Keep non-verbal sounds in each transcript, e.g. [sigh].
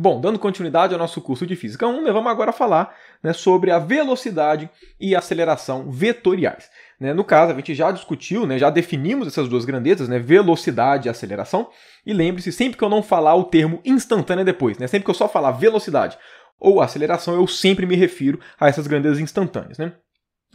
Bom, dando continuidade ao nosso curso de Física 1, né, vamos agora falar né, sobre a velocidade e aceleração vetoriais. Né, no caso, a gente já discutiu, né, já definimos essas duas grandezas, né, velocidade e aceleração. E lembre-se, sempre que eu não falar o termo instantânea depois, né, sempre que eu só falar velocidade ou aceleração, eu sempre me refiro a essas grandezas instantâneas. Né?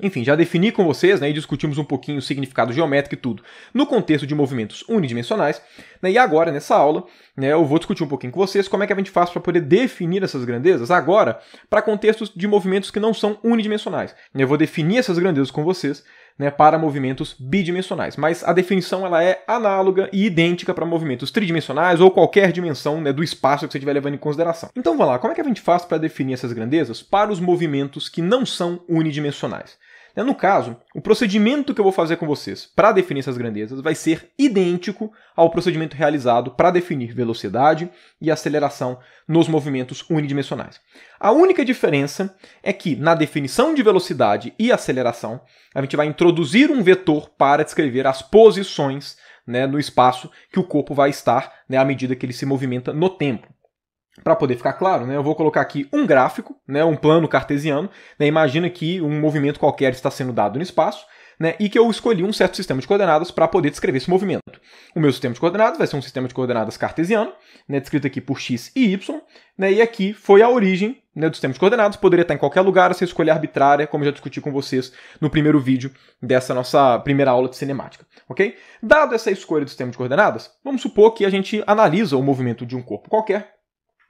Enfim, já defini com vocês né, e discutimos um pouquinho o significado geométrico e tudo no contexto de movimentos unidimensionais. Né, e agora, nessa aula, né, eu vou discutir um pouquinho com vocês como é que a gente faz para poder definir essas grandezas agora para contextos de movimentos que não são unidimensionais. Né, eu vou definir essas grandezas com vocês né, para movimentos bidimensionais. Mas a definição ela é análoga e idêntica para movimentos tridimensionais ou qualquer dimensão né, do espaço que você estiver levando em consideração. Então vamos lá, como é que a gente faz para definir essas grandezas para os movimentos que não são unidimensionais? Então, no caso, o procedimento que eu vou fazer com vocês para definir essas grandezas vai ser idêntico ao procedimento realizado para definir velocidade e aceleração nos movimentos unidimensionais. A única diferença é que na definição de velocidade e aceleração, a gente vai introduzir um vetor para descrever as posições né, no espaço que o corpo vai estar né, à medida que ele se movimenta no tempo para poder ficar claro, né, eu vou colocar aqui um gráfico, né, um plano cartesiano. Né, imagina que um movimento qualquer está sendo dado no espaço. Né, e que eu escolhi um certo sistema de coordenadas para poder descrever esse movimento. O meu sistema de coordenadas vai ser um sistema de coordenadas cartesiano, né, descrito aqui por x e y, né, e aqui foi a origem né, do sistema de coordenadas, poderia estar em qualquer lugar, essa escolha arbitrária, como eu já discuti com vocês no primeiro vídeo dessa nossa primeira aula de cinemática. ok? Dado essa escolha do sistema de coordenadas, vamos supor que a gente analisa o movimento de um corpo qualquer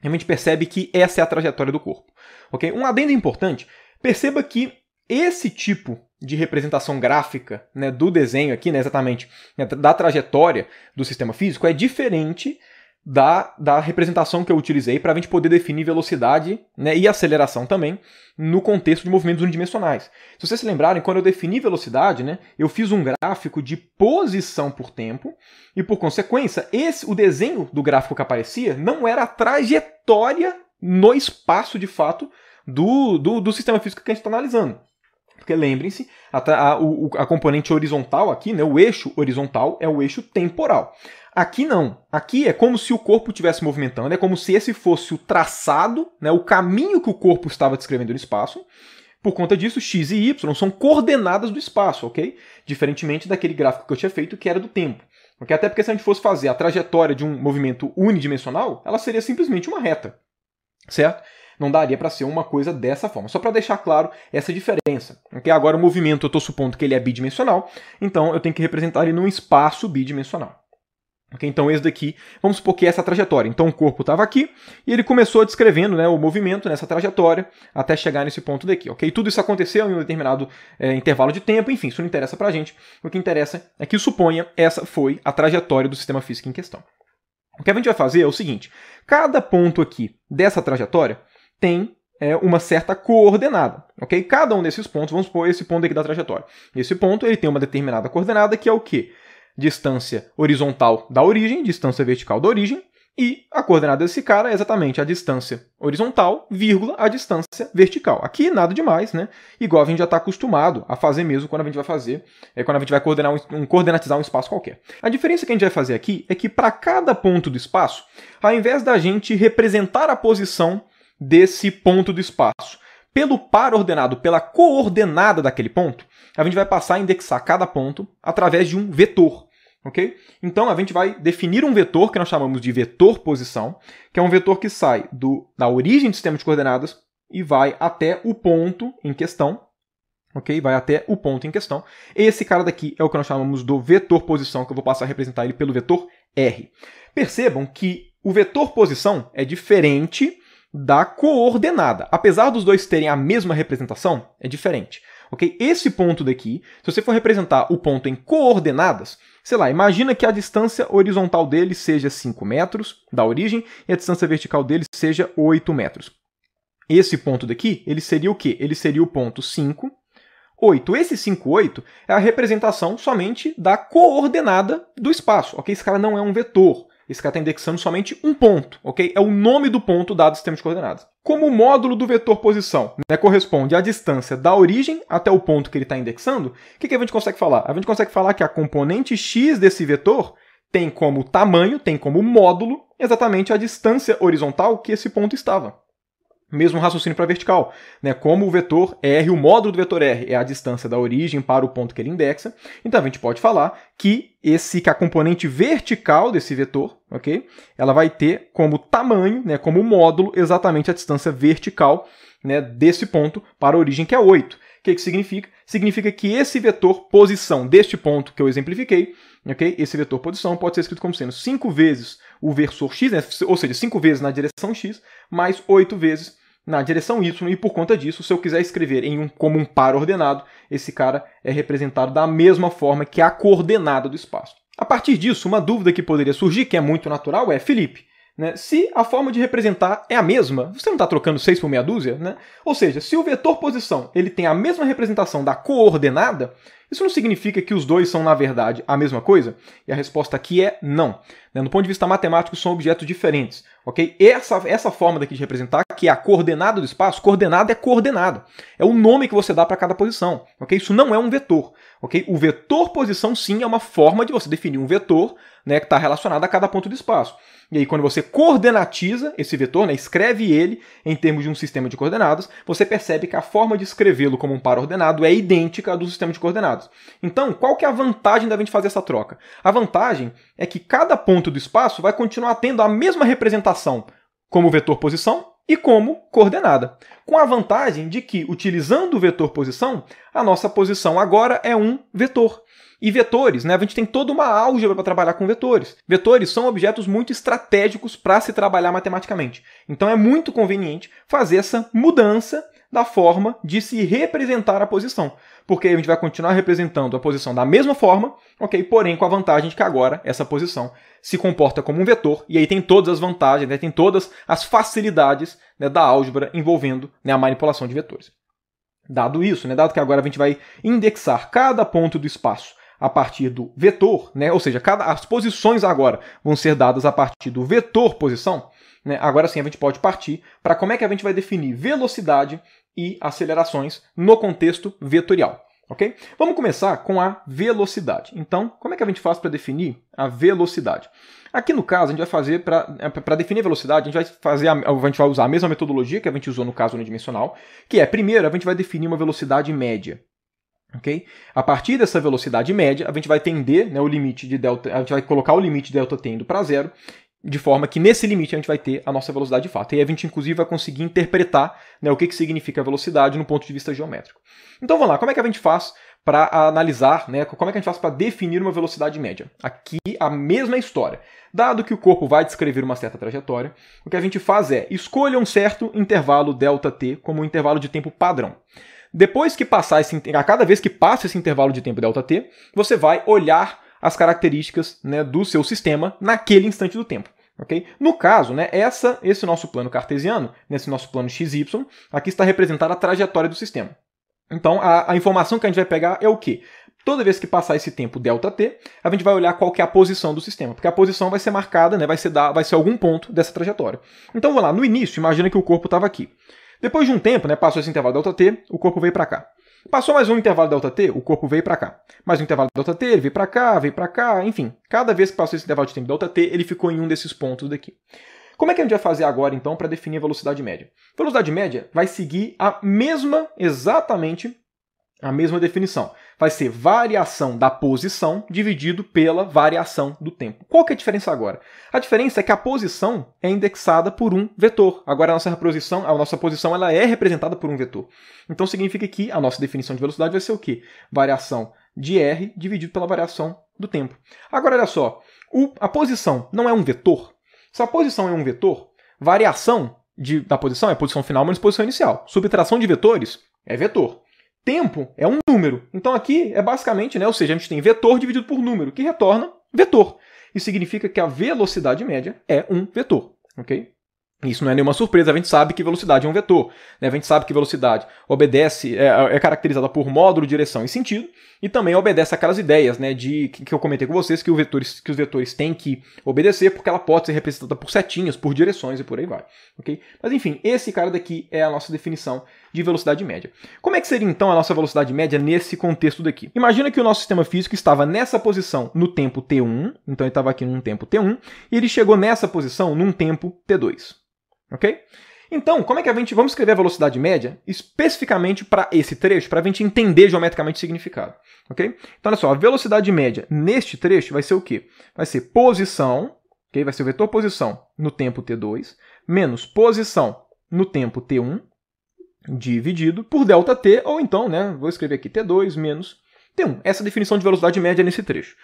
realmente percebe que essa é a trajetória do corpo. Ok? Um adendo importante, perceba que esse tipo de representação gráfica né, do desenho aqui, né, exatamente, né, da trajetória do sistema físico, é diferente da, da representação que eu utilizei para a gente poder definir velocidade né, e aceleração também no contexto de movimentos unidimensionais. Se vocês se lembrarem, quando eu defini velocidade, né, eu fiz um gráfico de posição por tempo e, por consequência, esse, o desenho do gráfico que aparecia não era a trajetória no espaço de fato do, do, do sistema físico que a gente está analisando. Porque lembrem-se, a, a, a, componente horizontal aqui, né, o eixo horizontal, é o eixo temporal. Aqui não. Aqui é como se o corpo estivesse movimentando, é como se esse fosse o traçado, né, o caminho que o corpo estava descrevendo no espaço. Por conta disso, x e y são coordenadas do espaço, ok? Diferentemente daquele gráfico que eu tinha feito, que era do tempo. Okay? Até porque se a gente fosse fazer a trajetória de um movimento unidimensional, ela seria simplesmente uma reta, certo? Não daria para ser uma coisa dessa forma. Só para deixar claro essa diferença. Okay? Agora o movimento eu estou supondo que ele é bidimensional, então eu tenho que representar ele num espaço bidimensional. Okay, então esse daqui, vamos supor que é essa trajetória. Então o corpo estava aqui e ele começou descrevendo né, o movimento nessa trajetória até chegar nesse ponto daqui. Ok, tudo isso aconteceu em um determinado é, intervalo de tempo. Enfim, isso não interessa para a gente. O que interessa é que suponha essa foi a trajetória do sistema físico em questão. O que a gente vai fazer é o seguinte: cada ponto aqui dessa trajetória tem é, uma certa coordenada, ok? Cada um desses pontos, vamos supor esse ponto aqui da trajetória. Esse ponto ele tem uma determinada coordenada que é o quê? distância horizontal da origem, distância vertical da origem, e a coordenada desse cara é exatamente a distância horizontal, vírgula, a distância vertical. Aqui nada demais, né? Igual a gente já está acostumado a fazer mesmo quando a gente vai fazer, é quando a gente vai coordenar um, um, coordenatizar um espaço qualquer. A diferença que a gente vai fazer aqui é que para cada ponto do espaço, ao invés da gente representar a posição desse ponto do espaço pelo par ordenado, pela coordenada daquele ponto, a gente vai passar a indexar cada ponto através de um vetor. Ok? Então a gente vai definir um vetor que nós chamamos de vetor posição, que é um vetor que sai do, da origem do sistema de coordenadas e vai até o ponto em questão. Ok? Vai até o ponto em questão. Esse cara daqui é o que nós chamamos do vetor posição, que eu vou passar a representar ele pelo vetor R. Percebam que o vetor posição é diferente da coordenada. Apesar dos dois terem a mesma representação, é diferente ok? Esse ponto daqui, se você for representar o ponto em coordenadas, sei lá, imagina que a distância horizontal dele seja 5 metros da origem e a distância vertical dele seja 8 metros. Esse ponto daqui, ele seria o quê? Ele seria o ponto 5, 8. Esse 5, 8 é a representação somente da coordenada do espaço, ok? Esse cara não é um vetor. Esse cara está indexando somente um ponto, ok? É o nome do ponto dado no sistema de coordenadas. Como o módulo do vetor posição né, corresponde à distância da origem até o ponto que ele está indexando, o que, que a gente consegue falar? A gente consegue falar que a componente x desse vetor tem como tamanho, tem como módulo, exatamente a distância horizontal que esse ponto estava mesmo raciocínio para vertical, né? Como o vetor R, o módulo do vetor R é a distância da origem para o ponto que ele indexa, então a gente pode falar que esse que a componente vertical desse vetor, OK? Ela vai ter como tamanho, né, como módulo exatamente a distância vertical, né, desse ponto para a origem que é 8. O que, que significa? Significa que esse vetor posição deste ponto que eu exemplifiquei, ok? Esse vetor posição pode ser escrito como sendo 5 vezes o versor x, né? ou seja, 5 vezes na direção x, mais 8 vezes na direção Y, e por conta disso, se eu quiser escrever em um, como um par ordenado, esse cara é representado da mesma forma que a coordenada do espaço. A partir disso, uma dúvida que poderia surgir, que é muito natural, é: Felipe, né, se a forma de representar é a mesma, você não está trocando 6 por meia dúzia? Né? Ou seja, se o vetor posição ele tem a mesma representação da coordenada, isso não significa que os dois são, na verdade, a mesma coisa? E a resposta aqui é não. No né, ponto de vista matemático, são objetos diferentes. ok? Essa, essa forma daqui de representar, que é a coordenada do espaço, coordenada é coordenada. É o nome que você dá para cada posição. ok? Isso não é um vetor. ok? O vetor posição, sim, é uma forma de você definir um vetor né, que está relacionado a cada ponto do espaço. E aí, quando você coordenatiza esse vetor, né, escreve ele em termos de um sistema de coordenadas, você percebe que a forma de escrevê-lo como um par ordenado é idêntica à do sistema de coordenadas. Então, qual que é a vantagem da gente fazer essa troca? A vantagem é que cada ponto do espaço vai continuar tendo a mesma representação como vetor posição e como coordenada, com a vantagem de que, utilizando o vetor posição, a nossa posição agora é um vetor. E vetores, né? A gente tem toda uma álgebra para trabalhar com vetores. Vetores são objetos muito estratégicos para se trabalhar matematicamente. Então é muito conveniente fazer essa mudança da forma de se representar a posição. Porque a gente vai continuar representando a posição da mesma forma, ok? Porém, com a vantagem de que agora essa posição se comporta como um vetor, e aí tem todas as vantagens, né? tem todas as facilidades né, da álgebra envolvendo né, a manipulação de vetores. Dado isso, né, dado que agora a gente vai indexar cada ponto do espaço a partir do vetor, né, ou seja, cada, as posições agora vão ser dadas a partir do vetor posição, né? Agora sim, a gente pode partir para como é que a gente vai definir velocidade e acelerações no contexto vetorial. Ok? Vamos começar com a velocidade. Então, como é que a gente faz para definir a velocidade? Aqui no caso, a gente vai fazer para definir a velocidade, a gente vai fazer a, a gente vai usar a mesma metodologia que a gente usou no caso unidimensional, que é primeiro a gente vai definir uma velocidade média. Okay? A partir dessa velocidade média, a gente vai tender né, o limite de delta, a gente vai colocar o limite delta tendo para zero de forma que nesse limite a gente vai ter a nossa velocidade de fato. E a gente, inclusive, vai conseguir interpretar né, o que, que significa velocidade no ponto de vista geométrico. Então vamos lá, como é que a gente faz para analisar, né, como é que a gente faz para definir uma velocidade média? Aqui a mesma história. Dado que o corpo vai descrever uma certa trajetória, o que a gente faz é escolha um certo intervalo ΔT como um intervalo de tempo padrão. Depois que passar esse a cada vez que passa esse intervalo de tempo ΔT, você vai olhar as características né, do seu sistema naquele instante do tempo. Okay? No caso, né, essa, esse nosso plano cartesiano, nesse né, nosso plano XY, aqui está representada a trajetória do sistema. Então, a, a informação que a gente vai pegar é o quê? Toda vez que passar esse tempo ΔT, a gente vai olhar qual é a posição do sistema, porque a posição vai ser marcada, né, vai, ser da, vai ser algum ponto dessa trajetória. Então, vamos lá, no início, imagina que o corpo estava aqui. Depois de um tempo, né, passou esse intervalo ΔT, o corpo veio para cá. Passou mais um intervalo delta t, o corpo veio para cá. Mais um intervalo delta T, ele veio para cá, veio para cá, enfim. Cada vez que passou esse intervalo de tempo delta t, ele ficou em um desses pontos daqui. Como é que a gente vai fazer agora, então, para definir a velocidade média? A velocidade média vai seguir a mesma, exatamente, a mesma definição. Vai ser variação da posição dividido pela variação do tempo. Qual que é a diferença agora? A diferença é que a posição é indexada por um vetor. Agora a nossa posição, a nossa posição ela é representada por um vetor. Então significa que a nossa definição de velocidade vai ser o quê? Variação de r dividido pela variação do tempo. Agora olha só, o, a posição não é um vetor. Se a posição é um vetor, variação de, da posição é posição final menos posição inicial. Subtração de vetores é vetor. Tempo é um número. Então aqui é basicamente, né, ou seja, a gente tem vetor dividido por número, que retorna vetor. Isso significa que a velocidade média é um vetor, ok? Isso não é nenhuma surpresa, a gente sabe que velocidade é um vetor. Né? A gente sabe que velocidade obedece, é, é, é caracterizada por módulo, direção e sentido, e também obedece aquelas ideias né, de que, que eu comentei com vocês, que, o vetores, que os vetores têm que obedecer, porque ela pode ser representada por setinhas, por direções e por aí vai. Okay? Mas enfim, esse cara daqui é a nossa definição de velocidade média. Como é que seria então a nossa velocidade média nesse contexto daqui? Imagina que o nosso sistema físico estava nessa posição no tempo t1, então ele estava aqui num tempo t1, e ele chegou nessa posição num tempo t2. OK? Então, como é que a gente vamos escrever a velocidade média especificamente para esse trecho, para a gente entender geometricamente o significado, ok? Então, olha só, a velocidade média neste trecho vai ser o quê? Vai ser posição, ok? Vai ser o vetor posição no tempo t2 menos posição no tempo t1 dividido por ΔT, ou então, né, vou escrever aqui T2 menos T1. Essa é a definição de velocidade média nesse trecho.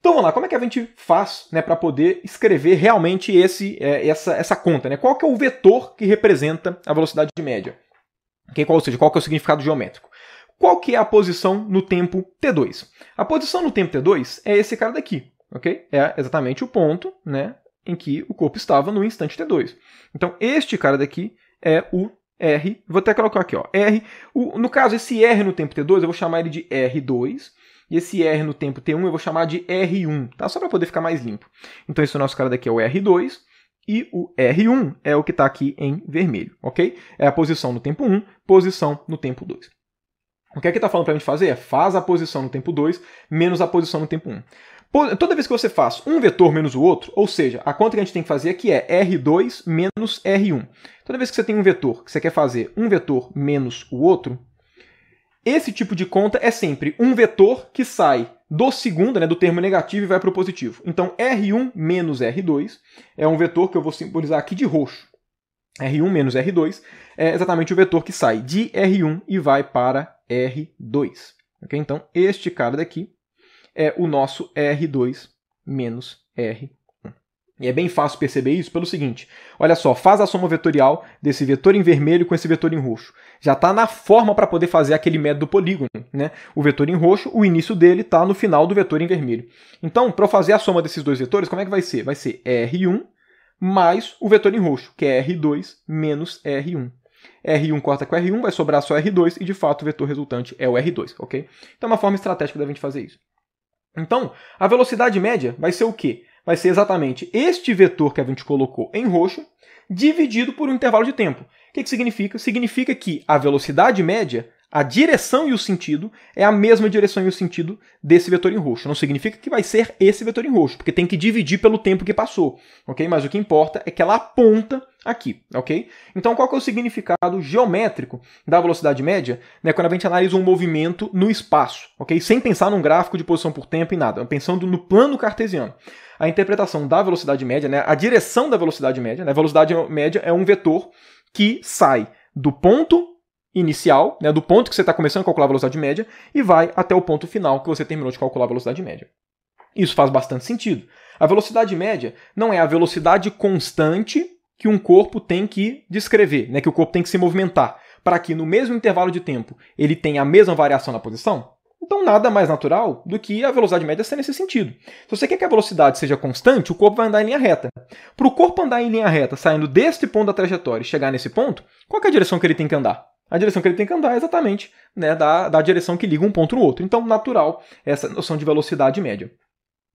Então vamos lá, como é que a gente faz né, para poder escrever realmente esse, é, essa, essa conta? Né? Qual que é o vetor que representa a velocidade média? Okay? Qual, ou seja, qual que é o significado geométrico? Qual que é a posição no tempo T2? A posição no tempo T2 é esse cara daqui, ok? É exatamente o ponto né, em que o corpo estava no instante T2. Então este cara daqui é o R, vou até colocar aqui, ó, R. O, no caso, esse R no tempo T2, eu vou chamar ele de R2. E esse R no tempo T1 eu vou chamar de R1, tá? Só para poder ficar mais limpo. Então, esse nosso cara daqui é o R2 e o R1 é o que está aqui em vermelho, ok? É a posição no tempo 1, posição no tempo 2. O que é que está falando para a gente fazer? É faz a posição no tempo 2 menos a posição no tempo 1. Toda vez que você faz um vetor menos o outro, ou seja, a conta que a gente tem que fazer aqui é R2 menos R1. Toda vez que você tem um vetor, que você quer fazer um vetor menos o outro, esse tipo de conta é sempre um vetor que sai do segundo, né, do termo negativo e vai para o positivo. Então, R1 menos R2 é um vetor que eu vou simbolizar aqui de roxo. R1 menos R2 é exatamente o vetor que sai de R1 e vai para R2. Okay? Então, este cara daqui é o nosso R2 menos R1. E é bem fácil perceber isso pelo seguinte: olha só, faz a soma vetorial desse vetor em vermelho com esse vetor em roxo. Já está na forma para poder fazer aquele método polígono. Né? O vetor em roxo, o início dele está no final do vetor em vermelho. Então, para eu fazer a soma desses dois vetores, como é que vai ser? Vai ser R1 mais o vetor em roxo, que é R2 menos R1. R1 corta com R1, vai sobrar só R2 e de fato o vetor resultante é o R2, ok? Então é uma forma estratégica da gente fazer isso. Então, a velocidade média vai ser o quê? Vai ser exatamente este vetor que a gente colocou em roxo, dividido por um intervalo de tempo. O que, que significa? Significa que a velocidade média a direção e o sentido é a mesma direção e o sentido desse vetor em roxo. Não significa que vai ser esse vetor em roxo, porque tem que dividir pelo tempo que passou, ok? Mas o que importa é que ela aponta aqui, ok? Então, qual que é o significado geométrico da velocidade média né, quando a gente analisa um movimento no espaço, ok? Sem pensar num gráfico de posição por tempo e nada, pensando no plano cartesiano. A interpretação da velocidade média, né, a direção da velocidade média, né, a velocidade média é um vetor que sai do ponto inicial, né, do ponto que você está começando a calcular a velocidade média, e vai até o ponto final que você terminou de calcular a velocidade média. Isso faz bastante sentido. A velocidade média não é a velocidade constante que um corpo tem que descrever, né, que o corpo tem que se movimentar, para que no mesmo intervalo de tempo ele tenha a mesma variação na posição. Então, nada mais natural do que a velocidade média ser nesse sentido. Se você quer que a velocidade seja constante, o corpo vai andar em linha reta. Para o corpo andar em linha reta, saindo deste ponto da trajetória e chegar nesse ponto, qual é a direção que ele tem que andar? A direção que ele tem que andar é exatamente né, da, da direção que liga um ponto no outro. Então, natural, essa noção de velocidade média.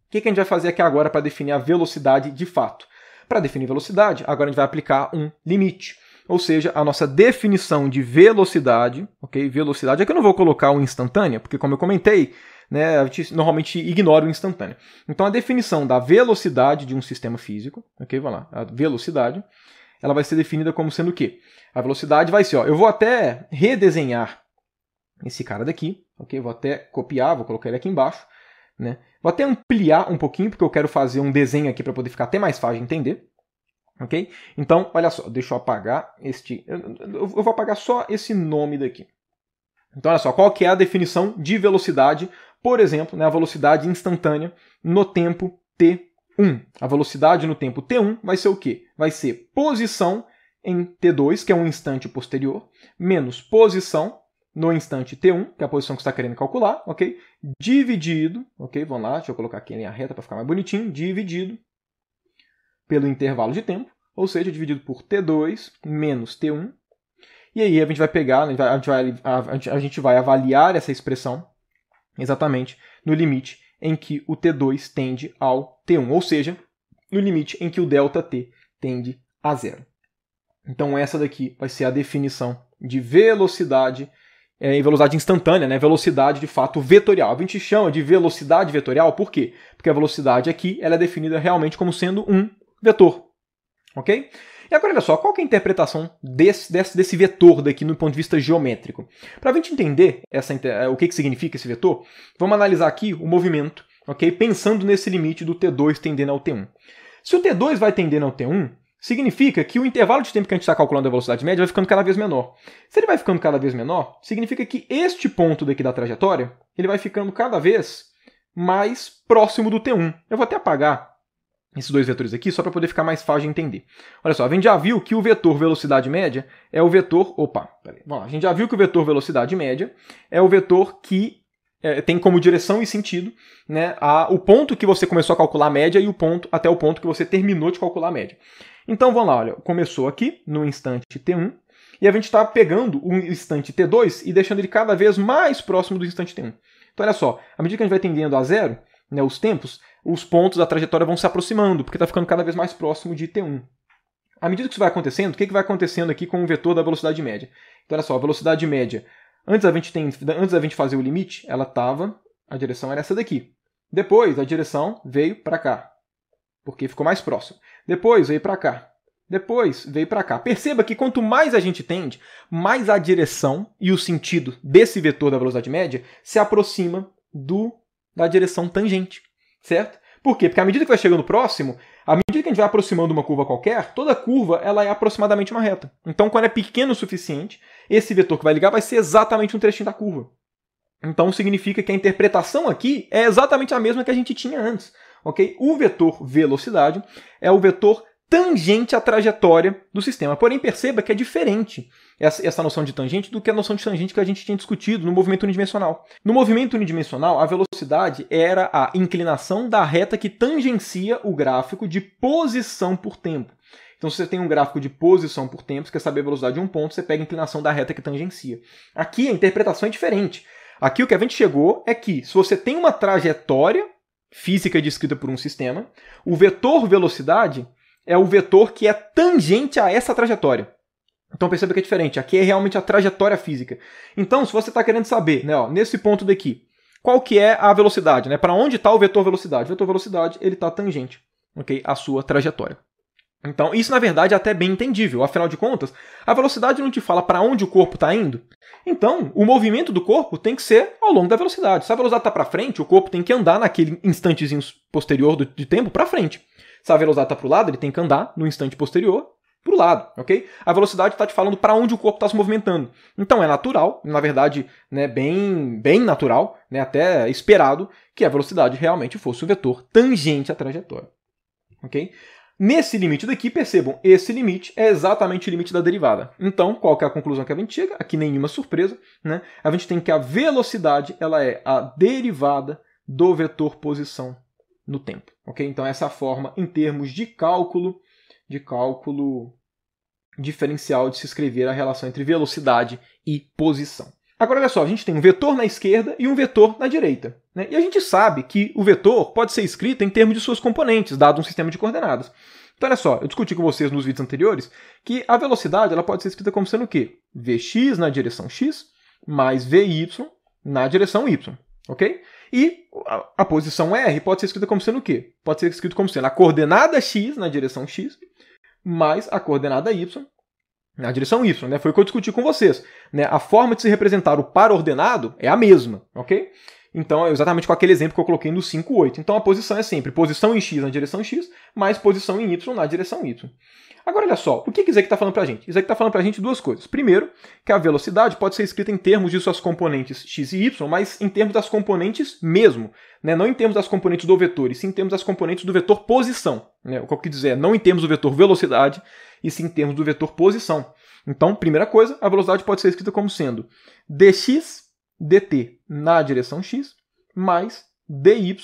O que, que a gente vai fazer aqui agora para definir a velocidade de fato? Para definir velocidade, agora a gente vai aplicar um limite ou seja, a nossa definição de velocidade, ok? Velocidade, é que eu não vou colocar o instantânea, porque como eu comentei, né, a gente normalmente ignora o instantâneo. Então a definição da velocidade de um sistema físico, ok? Vamos lá, a velocidade ela vai ser definida como sendo o quê? A velocidade vai ser, ó, eu vou até redesenhar esse cara daqui, ok? Vou até copiar, vou colocar ele aqui embaixo, né? Vou até ampliar um pouquinho, porque eu quero fazer um desenho aqui para poder ficar até mais fácil de entender, ok? Então, olha só, deixa eu apagar este... Eu vou apagar só esse nome daqui. Então, olha só, qual que é a definição de velocidade, por exemplo, né, a velocidade instantânea no tempo t 1. A velocidade no tempo t1 vai ser o quê? Vai ser posição em t2, que é um instante posterior, menos posição no instante t1, que é a posição que você está querendo calcular, ok? Dividido, ok? Vamos lá, deixa eu colocar aqui em linha reta para ficar mais bonitinho. Dividido pelo intervalo de tempo, ou seja, dividido por t2 menos t1. E aí a gente vai pegar, a gente vai, a gente vai avaliar essa expressão exatamente no limite em que o T2 tende ao T1, ou seja, no limite em que o delta T tende a zero. Então essa daqui vai ser a definição de velocidade é, velocidade instantânea, né? velocidade de fato vetorial. A gente chama de velocidade vetorial por quê? Porque a velocidade aqui ela é definida realmente como sendo um vetor. Ok? E agora olha só, qual é a interpretação desse, desse, desse vetor daqui no ponto de vista geométrico? Para a gente entender essa, eh, o que, que significa esse vetor, vamos analisar aqui o movimento, ok? Pensando nesse limite do T2 tendendo ao T1. Se o T2 vai tendendo ao T1, significa que o intervalo de tempo que a gente está calculando a velocidade média vai ficando cada vez menor. Se ele vai ficando cada vez menor, significa que este ponto daqui da trajetória ele vai ficando cada vez mais próximo do T1. Eu vou até apagar esses dois vetores aqui, só para poder ficar mais fácil de entender. Olha só, a gente já viu que o vetor velocidade média é o vetor... Opa, peraí, A gente já viu que o vetor velocidade média é o vetor que é, tem como direção e sentido né, a, o ponto que você começou a calcular a média e o ponto até o ponto que você terminou de calcular a média. Então vamos lá, olha, começou aqui no instante T1, e a gente está pegando o instante T2 e deixando ele cada vez mais próximo do instante T1. Então olha só, à medida que a gente vai tendendo a zero, né, os tempos, os pontos da trajetória vão se aproximando, porque está ficando cada vez mais próximo de T1. À medida que isso vai acontecendo, o que, que vai acontecendo aqui com o vetor da velocidade média? Então, olha só, a velocidade média, antes da gente, tem, antes da gente fazer o limite, ela estava, a direção era essa daqui. Depois, a direção veio para cá, porque ficou mais próximo. Depois, veio para cá. Depois, veio para cá. Perceba que quanto mais a gente tende, mais a direção e o sentido desse vetor da velocidade média se aproxima do da direção tangente, certo? Por quê? Porque à medida que vai chegando próximo, à medida que a gente vai aproximando uma curva qualquer, toda curva ela é aproximadamente uma reta. Então, quando é pequeno o suficiente, esse vetor que vai ligar vai ser exatamente um trechinho da curva. Então, significa que a interpretação aqui é exatamente a mesma que a gente tinha antes. ok? O vetor velocidade é o vetor tangente à trajetória do sistema. Porém, perceba que é diferente essa, essa noção de tangente do que a noção de tangente que a gente tinha discutido no movimento unidimensional. No movimento unidimensional, a velocidade era a inclinação da reta que tangencia o gráfico de posição por tempo. Então, se você tem um gráfico de posição por tempo, você quer saber a velocidade de um ponto, você pega a inclinação da reta que tangencia. Aqui a interpretação é diferente. Aqui o que a gente chegou é que se você tem uma trajetória física descrita por um sistema, o vetor velocidade é o vetor que é tangente a essa trajetória. Então perceba que é diferente. Aqui é realmente a trajetória física. Então, se você está querendo saber, né, ó, nesse ponto daqui, qual que é a velocidade, né? Para onde está o vetor velocidade? O vetor velocidade ele está tangente, à sua trajetória. Então, isso na verdade é até bem entendível. Afinal de contas, a velocidade não te fala para onde o corpo está indo. Então, o movimento do corpo tem que ser ao longo da velocidade. Se a velocidade está para frente, o corpo tem que andar naquele instantezinho posterior de tempo para frente. Se a velocidade está para o lado, ele tem que andar no instante posterior para o lado, ok? A velocidade está te falando para onde o corpo está se movimentando. Então é natural, na verdade, né, bem, bem natural, né, até esperado, que a velocidade realmente fosse o vetor tangente à trajetória, ok? Nesse limite daqui, percebam, esse limite é exatamente o limite da derivada. Então, qual é a conclusão que a gente chega? Aqui nenhuma surpresa, né? A gente tem que a velocidade ela é a derivada do vetor posição no tempo, ok? Então essa é a forma em termos de cálculo, de cálculo diferencial de se escrever a relação entre velocidade e posição. Agora, olha só, a gente tem um vetor na esquerda e um vetor na direita. Né? E a gente sabe que o vetor pode ser escrito em termos de suas componentes, dado um sistema de coordenadas. Então, olha só, eu discuti com vocês nos vídeos anteriores que a velocidade ela pode ser escrita como sendo o quê? Vx na direção x mais vy na direção y, ok? E a, posição r pode ser escrita como sendo o quê? Pode ser escrita como sendo a coordenada x na direção x mais a coordenada y na direção y, né? Foi o que eu discuti com vocês, né? A forma de se representar o par ordenado é a mesma, ok? Então, é exatamente com aquele exemplo que eu coloquei no 5, 8. Então, a posição é sempre posição em X na direção X, mais posição em Y na direção Y. Agora, olha só, o que, que Isaac está falando para a gente? Isaac está falando para a gente duas coisas. Primeiro, que a velocidade pode ser escrita em termos de suas componentes x e y, mas em termos das componentes mesmo. Né? Não em termos das componentes do vetor, e sim em termos das componentes do vetor posição. Né? O que eu quis dizer é, não em termos do vetor velocidade, e sim em termos do vetor posição. Então, primeira coisa, a velocidade pode ser escrita como sendo dx dt na direção x mais dy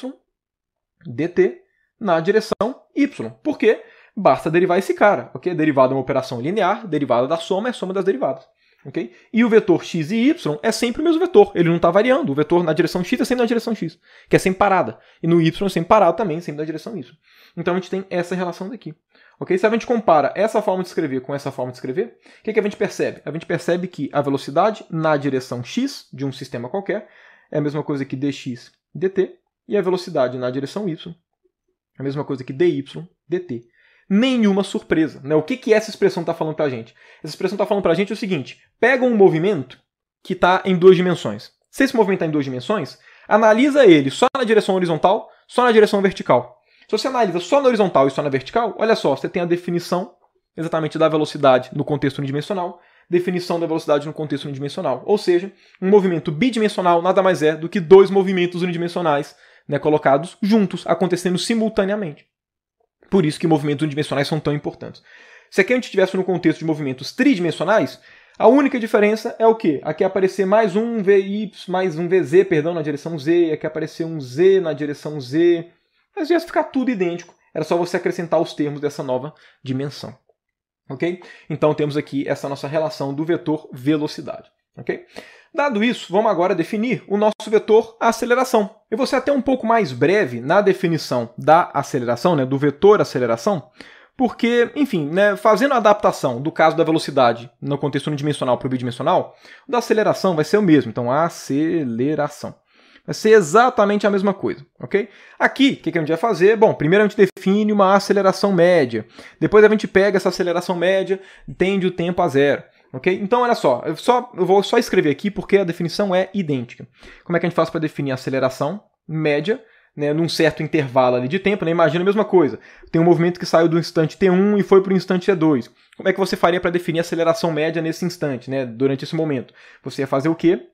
dt na direção y. Por quê? Basta derivar esse cara, ok? Derivada é uma operação linear, derivada da soma é soma das derivadas. Okay? E o vetor x e y é sempre o mesmo vetor, ele não está variando. O vetor na direção x é sempre na direção x, que é sem parada. E no y é sem parada também, sempre na direção y. Então a gente tem essa relação daqui. Ok? Se a gente compara essa forma de escrever com essa forma de escrever, o que, que a gente percebe? A gente percebe que a velocidade na direção x de um sistema qualquer é a mesma coisa que dx dt, e a velocidade na direção y é a mesma coisa que dy dt. Nenhuma surpresa. Né? O que, que essa expressão está falando para a gente? Essa expressão está falando para a gente o seguinte: pega um movimento que está em duas dimensões. Se esse movimento está em duas dimensões, analisa ele só na direção horizontal, só na direção vertical. Então, você analisa só na horizontal e só na vertical, olha só, você tem a definição exatamente da velocidade no contexto unidimensional, definição da velocidade no contexto unidimensional. Ou seja, um movimento bidimensional nada mais é do que dois movimentos unidimensionais né, colocados juntos, acontecendo simultaneamente. Por isso que movimentos unidimensionais são tão importantes. Se aqui a gente estivesse no contexto de movimentos tridimensionais, a única diferença é o que? Aqui é aparecer mais um VY, mais um VZ, perdão, na direção Z, aqui é aparecer um Z na direção Z, mas ia ficar tudo idêntico, era só você acrescentar os termos dessa nova dimensão. Ok? Então temos aqui essa nossa relação do vetor velocidade. ok? Dado isso, vamos agora definir o nosso vetor aceleração. Eu vou ser até um pouco mais breve na definição da aceleração, né, do vetor aceleração, porque, enfim, né, fazendo a adaptação do caso da velocidade no contexto unidimensional para o bidimensional, da aceleração vai ser o mesmo, então aceleração. Vai ser exatamente a mesma coisa, ok? Aqui, o que, a gente vai fazer? Bom, primeiro a gente define uma aceleração média. Depois a gente pega essa aceleração média, tende o tempo a zero. Ok? Então, olha só eu, só, eu vou só escrever aqui porque a definição é idêntica. Como é que a gente faz para definir a aceleração média né, num certo intervalo ali de tempo, né? imagina a mesma coisa. Tem um movimento que saiu do instante T1 e foi para o instante T2. Como é que você faria para definir a aceleração média nesse instante, né, durante esse momento? Você ia fazer o quê?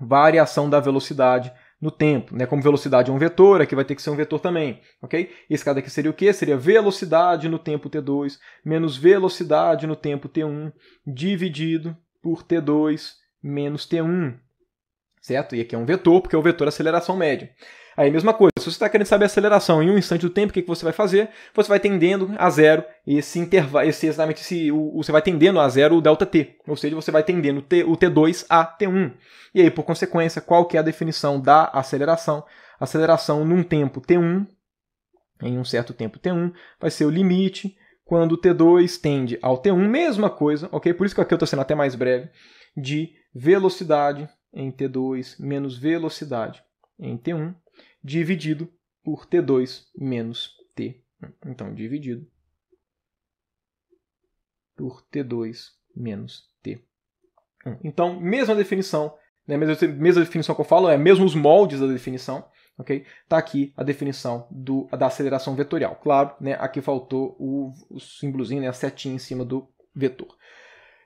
Variação da velocidade no tempo, né? Como velocidade é um vetor, aqui vai ter que ser um vetor também, ok? Esse cara aqui seria o quê? Seria velocidade no tempo t2 menos velocidade no tempo t1 dividido por t2 menos t1, certo? E aqui é um vetor, porque é o vetor aceleração média. Aí, mesma coisa, se você está querendo saber a aceleração em um instante do tempo, o que, que você vai fazer? Você vai tendendo a zero esse intervalo, esse, exatamente esse, o, você vai tendendo a zero o delta t, ou seja, você vai tendendo t, o t2 a t1. E aí, por consequência, qual que é a definição da aceleração? Aceleração num tempo t1, em um certo tempo t1, vai ser o limite quando t2 tende ao t1, mesma coisa, ok? Por isso que aqui eu estou sendo até mais breve, de velocidade em t2 menos velocidade em t1 dividido por T2 menos T. Então, dividido por T2 menos T. Então, mesma definição, né, mesma, mesma definição que eu falo, é mesmo os moldes da definição, ok? Está aqui a definição do, da aceleração vetorial. Claro, né, aqui faltou o, o símbolozinho, né, a setinha em cima do vetor.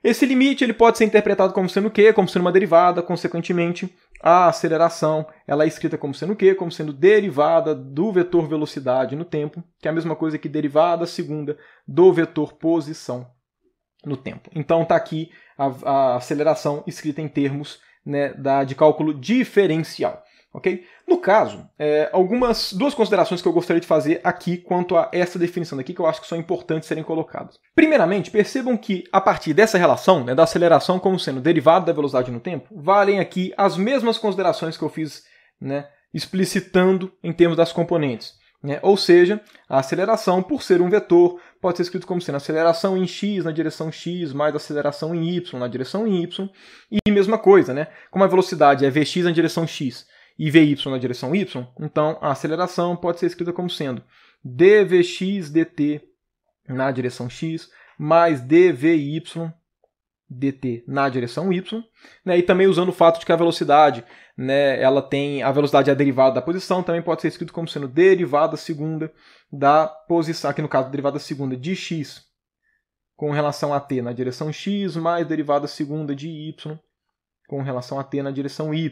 Esse limite ele pode ser interpretado como sendo o quê? Como sendo uma derivada, consequentemente, a aceleração ela é escrita como sendo o quê? Como sendo derivada do vetor velocidade no tempo, que é a mesma coisa que derivada segunda do vetor posição no tempo. Então está aqui a, a, aceleração escrita em termos né, da, de cálculo diferencial ok? No caso, é, algumas duas considerações que eu gostaria de fazer aqui quanto a essa definição daqui que eu acho que são importantes serem colocadas. Primeiramente, percebam que a partir dessa relação, né, da aceleração como sendo derivada da velocidade no tempo, valem aqui as mesmas considerações que eu fiz, né, explicitando em termos das componentes. Né? Ou seja, a aceleração, por ser um vetor, pode ser escrito como sendo aceleração em x na direção x, mais aceleração em y na direção y. E mesma coisa, né? como a velocidade é vx na direção x e vy na direção y, então a aceleração pode ser escrita como sendo dvx dt na direção x mais dvy dt na direção y, né? e também usando o fato de que a velocidade, né, ela tem a velocidade é a derivada da posição, também pode ser escrito como sendo derivada segunda da posição, aqui no caso derivada segunda de x com relação a t na direção x mais derivada segunda de y com relação a t na direção y.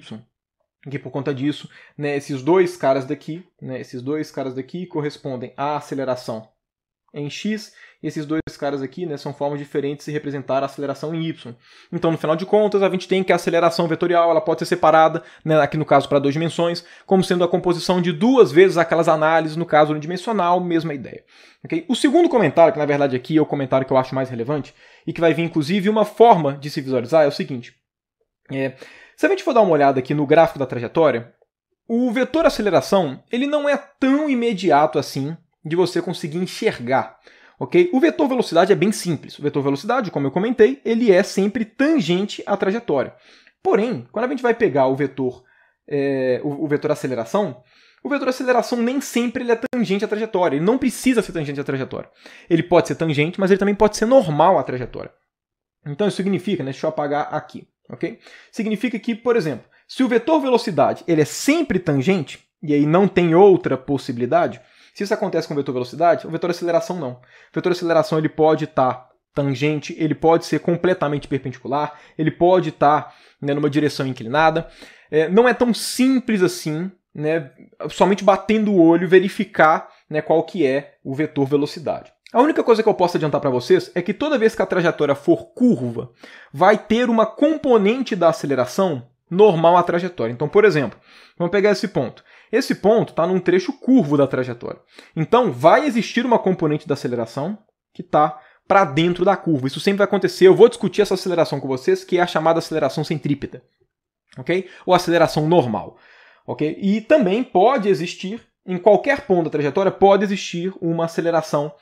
E por conta disso, né, esses dois caras daqui, né, esses dois caras daqui correspondem à aceleração em x, e esses dois caras aqui né, são formas diferentes de representar a aceleração em y. Então, no final de contas, a gente tem que a aceleração vetorial ela pode ser separada, né, aqui no caso para duas dimensões, como sendo a composição de duas vezes aquelas análises, no caso unidimensional, mesma ideia. Okay? O segundo comentário, que na verdade aqui é o comentário que eu acho mais relevante, e que vai vir inclusive uma forma de se visualizar, é o seguinte. É, se a gente for dar uma olhada aqui no gráfico da trajetória, o vetor aceleração ele não é tão imediato assim de você conseguir enxergar. Okay? O vetor velocidade é bem simples. O vetor velocidade, como eu comentei, ele é sempre tangente à trajetória. Porém, quando a gente vai pegar o vetor, é, o, o vetor aceleração, o vetor aceleração nem sempre ele é tangente à trajetória. Ele não precisa ser tangente à trajetória. Ele pode ser tangente, mas ele também pode ser normal à trajetória. Então isso significa, né, deixa eu apagar aqui ok? Significa que, por exemplo, se o vetor velocidade ele é sempre tangente, e aí não tem outra possibilidade, se isso acontece com o vetor velocidade, o vetor aceleração não. O vetor aceleração ele pode estar tá tangente, ele pode ser completamente perpendicular, ele pode estar tá, né, numa direção inclinada. É, não é tão simples assim, né, somente batendo o olho verificar né, qual que é o vetor velocidade. A única coisa que eu posso adiantar para vocês é que toda vez que a trajetória for curva, vai ter uma componente da aceleração normal à trajetória. Então, por exemplo, vamos pegar esse ponto. Esse ponto está num trecho curvo da trajetória. Então, vai existir uma componente da aceleração que está para dentro da curva. Isso sempre vai acontecer. Eu vou discutir essa aceleração com vocês, que é a chamada aceleração centrípeta, ok? Ou aceleração normal, ok? E também pode existir, em qualquer ponto da trajetória, pode existir uma aceleração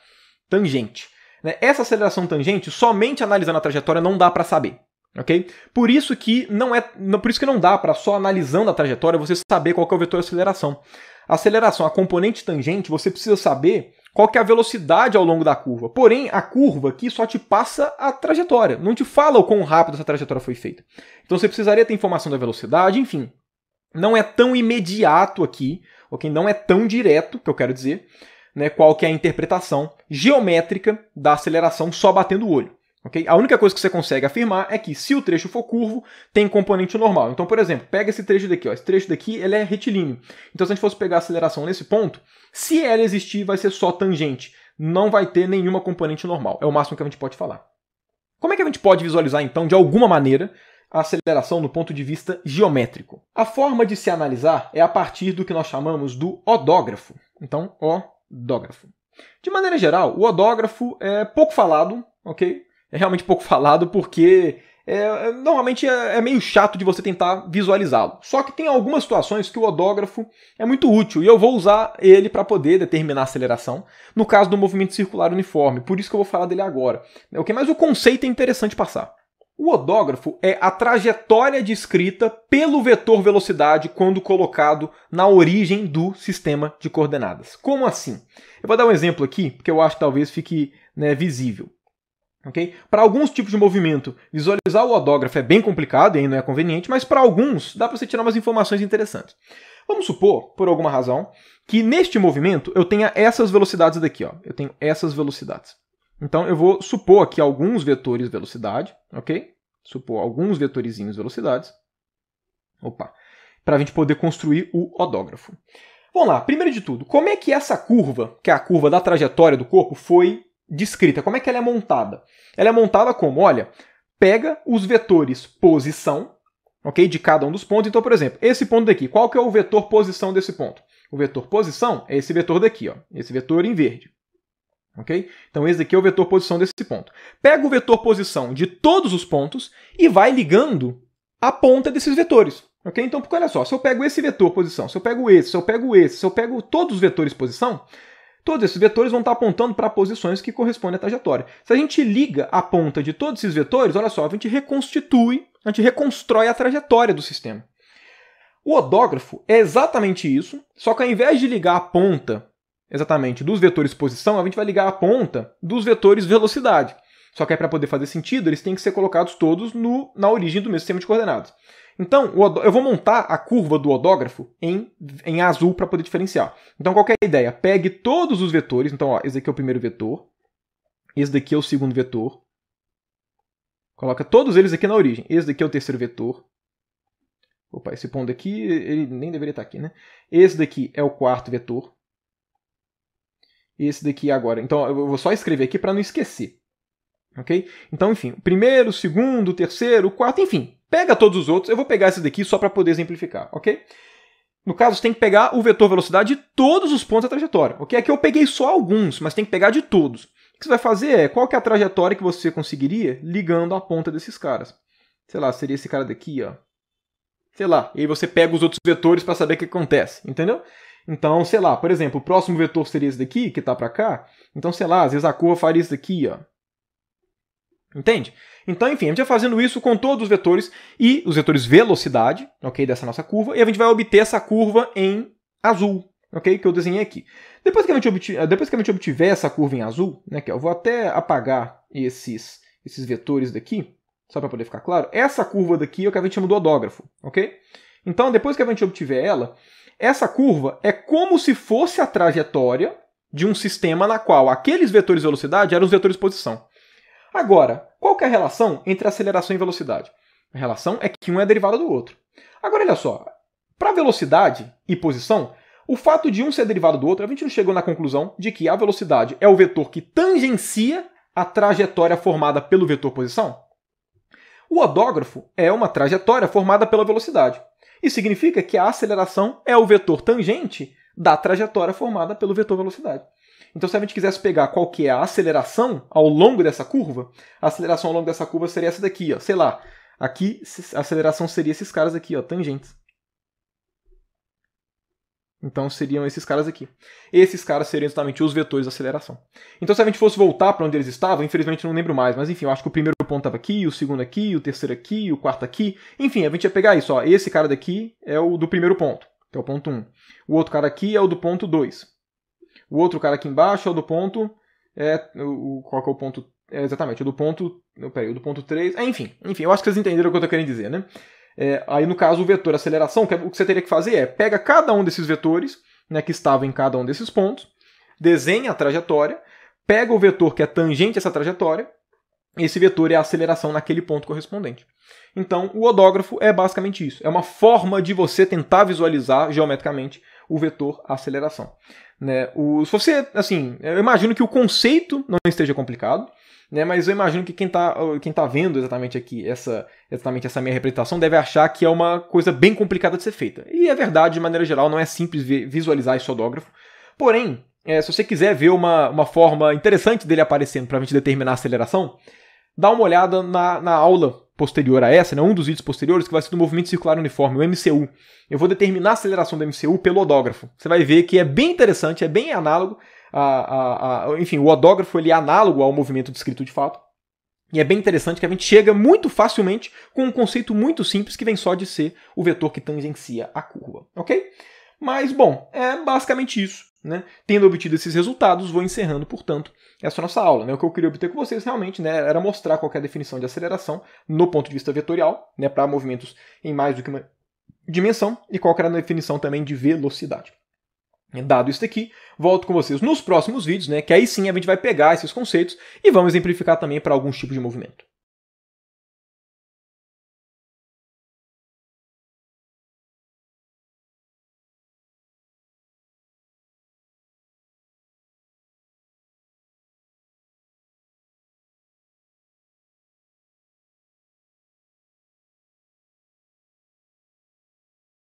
tangente. Né? Essa aceleração tangente, somente analisando a trajetória, não dá para saber. Ok? Por isso que não é, por isso que não dá para só analisando a trajetória você saber qual é o vetor de aceleração. A aceleração, a componente tangente, você precisa saber qual que é a velocidade ao longo da curva. Porém, a curva aqui só te passa a trajetória, não te fala o quão rápido essa trajetória foi feita. Então você precisaria ter informação da velocidade, enfim. Não é tão imediato aqui, ok? Não é tão direto, que eu quero dizer, né, qual que é a interpretação geométrica da aceleração só batendo o olho. Okay? A única coisa que você consegue afirmar é que se o trecho for curvo, tem componente normal. Então, por exemplo, pega esse trecho daqui. Ó. Esse trecho daqui ele é retilíneo. Então, se a gente fosse pegar a aceleração nesse ponto, se ela existir, vai ser só tangente. Não vai ter nenhuma componente normal. É o máximo que a gente pode falar. Como é que a gente pode visualizar, então, de alguma maneira, a aceleração do ponto de vista geométrico? A forma de se analisar é a partir do que nós chamamos do odógrafo. Então, o odógrafo. De maneira geral, o odógrafo é pouco falado, ok? É realmente pouco [laughs] falado porque é, é, normalmente é, é, meio chato de você tentar visualizá-lo. Só que tem algumas situações que o odógrafo é muito útil e eu vou usar ele para poder determinar a aceleração, no caso do movimento circular uniforme, por isso que eu vou falar dele agora. que Mas o conceito é interessante passar. O odógrafo é a trajetória descrita pelo vetor velocidade quando colocado na origem do sistema de coordenadas. Como assim? Eu vou dar um exemplo aqui, porque eu acho que talvez fique né, visível. Okay? Para alguns tipos de movimento, visualizar o odógrafo é bem complicado e não é conveniente, mas para alguns dá para você tirar umas informações interessantes. Vamos supor, por alguma razão, que neste movimento eu tenha essas velocidades daqui. Ó. Eu tenho essas velocidades. Então eu vou supor aqui alguns vetores velocidade, ok? Supor alguns vetorizinhos velocidades. Opa! Para a gente poder construir o odógrafo. Vamos lá, primeiro de tudo, como é que essa curva, que é a curva da trajetória do corpo, foi descrita? Como é que ela é montada? Ela é montada como? Olha, pega os vetores posição, ok? De cada um dos pontos. Então, por exemplo, esse ponto daqui, qual que é o vetor posição desse ponto? O vetor posição é esse vetor daqui, ó, esse vetor em verde ok? Então esse aqui é o vetor posição desse ponto. Pega o vetor posição de todos os pontos e vai ligando a ponta desses vetores, ok? Então, porque olha só, se eu pego esse vetor posição, se eu pego esse, se eu pego esse, se eu pego todos os vetores posição, todos esses vetores vão estar apontando para posições que correspondem à trajetória. Se a gente liga a ponta de todos esses vetores, olha só, a gente reconstitui, a gente reconstrói a trajetória do sistema. O odógrafo é exatamente isso, só que ao invés de ligar a ponta exatamente dos vetores posição, a gente vai ligar a ponta dos vetores velocidade. Só que para poder fazer sentido, eles têm que ser colocados todos no, na origem do mesmo sistema de coordenadas. Então, eu vou montar a curva do odógrafo em, em azul para poder diferenciar. Então, qual é a ideia? Pegue todos os vetores. Então, ó, esse aqui é o primeiro vetor. Esse daqui é o segundo vetor. Coloca todos eles aqui na origem. Esse daqui é o terceiro vetor. Opa, esse ponto aqui, ele nem deveria estar tá aqui, né? Esse daqui é o quarto vetor e esse daqui agora. Então eu vou só escrever aqui para não esquecer. Ok? Então, enfim, primeiro, segundo, terceiro, quarto, enfim, pega todos os outros. Eu vou pegar esse daqui só para poder exemplificar, ok? No caso, você tem que pegar o vetor velocidade de todos os pontos da trajetória, ok? Aqui eu peguei só alguns, mas tem que pegar de todos. O que você vai fazer é, qual que é a trajetória que você conseguiria ligando a ponta desses caras? Sei lá, seria esse cara daqui, ó. Sei lá, e aí você pega os outros vetores para saber o que acontece, entendeu? Então, sei lá, por exemplo, o próximo vetor seria esse daqui, que está para cá. Então, sei lá, às vezes a curva faria isso daqui, ó. Entende? Então, enfim, a gente vai fazendo isso com todos os vetores e os vetores velocidade, ok, dessa nossa curva, e a gente vai obter essa curva em azul, ok, que eu desenhei aqui. Depois que a gente, obtiver, depois que a gente obtiver essa curva em azul, né, que é, eu vou até apagar esses, esses vetores daqui, só para poder ficar claro, essa curva daqui é o que a gente chama do odógrafo, ok? Então, depois que a gente obtiver ela, essa curva é como se fosse a trajetória de um sistema na qual aqueles vetores de velocidade eram os vetores de posição. Agora, qual é a relação entre aceleração e velocidade? A relação é que um é derivada do outro. Agora, olha só, para velocidade e posição, o fato de um ser derivado do outro, a gente não chegou na conclusão de que a velocidade é o vetor que tangencia a trajetória formada pelo vetor posição? O odógrafo é uma trajetória formada pela velocidade. Isso significa que a aceleração é o vetor tangente da trajetória formada pelo vetor velocidade. Então, se a gente quisesse pegar qual que é a aceleração ao longo dessa curva, a aceleração ao longo dessa curva seria essa daqui, ó, sei lá. Aqui, a aceleração seria esses caras aqui, ó, tangentes. Então seriam esses caras aqui. Esses caras seriam exatamente os vetores da aceleração. Então se a gente fosse voltar para onde eles estavam, infelizmente não lembro mais, mas enfim, eu acho que o primeiro ponto estava aqui, o segundo aqui, o terceiro aqui, o quarto aqui. Enfim, a gente ia pegar isso, ó, esse cara daqui é o do primeiro ponto, que é o ponto 1. Um. O outro cara aqui é o do ponto 2. O outro cara aqui embaixo é o do ponto é o qual que é o ponto é, exatamente, o do ponto, peraí, o do ponto 3, é, enfim, enfim, eu acho que vocês entenderam o que eu estou querendo dizer, né? É, aí, no caso, o vetor aceleração, é, o que você teria que fazer é pega cada um desses vetores, né, que estava em cada um desses pontos, desenha a trajetória, pega o vetor que é tangente a essa trajetória, esse vetor é a aceleração naquele ponto correspondente. Então, o odógrafo é basicamente isso. É uma forma de você tentar visualizar geometricamente o vetor aceleração. Né? O, se você, assim, eu imagino que o conceito não esteja complicado né? Mas eu imagino que quem está quem tá vendo exatamente aqui essa, exatamente essa minha representação deve achar que é uma coisa bem complicada de ser feita. E é verdade, de maneira geral, não é simples visualizar esse odógrafo. Porém, é, se você quiser ver uma, uma forma interessante dele aparecendo para a gente determinar a aceleração, dá uma olhada na, na aula posterior a essa, né, um dos vídeos posteriores, que vai ser do movimento circular uniforme, o MCU. Eu vou determinar a aceleração do MCU pelo odógrafo. Você vai ver que é bem interessante, é bem análogo a, a, a, enfim, o odógrafo ele é análogo ao movimento descrito de fato. E é bem interessante que a gente chega muito facilmente com um conceito muito simples que vem só de ser o vetor que tangencia a curva, ok? Mas, bom, é basicamente isso. Né? Tendo obtido esses resultados, vou encerrando, portanto, essa nossa aula. Né? O que eu queria obter com vocês realmente né, era mostrar qual é a definição de aceleração no ponto de vista vetorial, né, para movimentos em mais do que uma dimensão, e qual era a definição também de velocidade. Dado isso aqui, volto com vocês nos próximos vídeos, né, que aí sim a gente vai pegar esses conceitos e vamos exemplificar também para alguns tipos de movimento.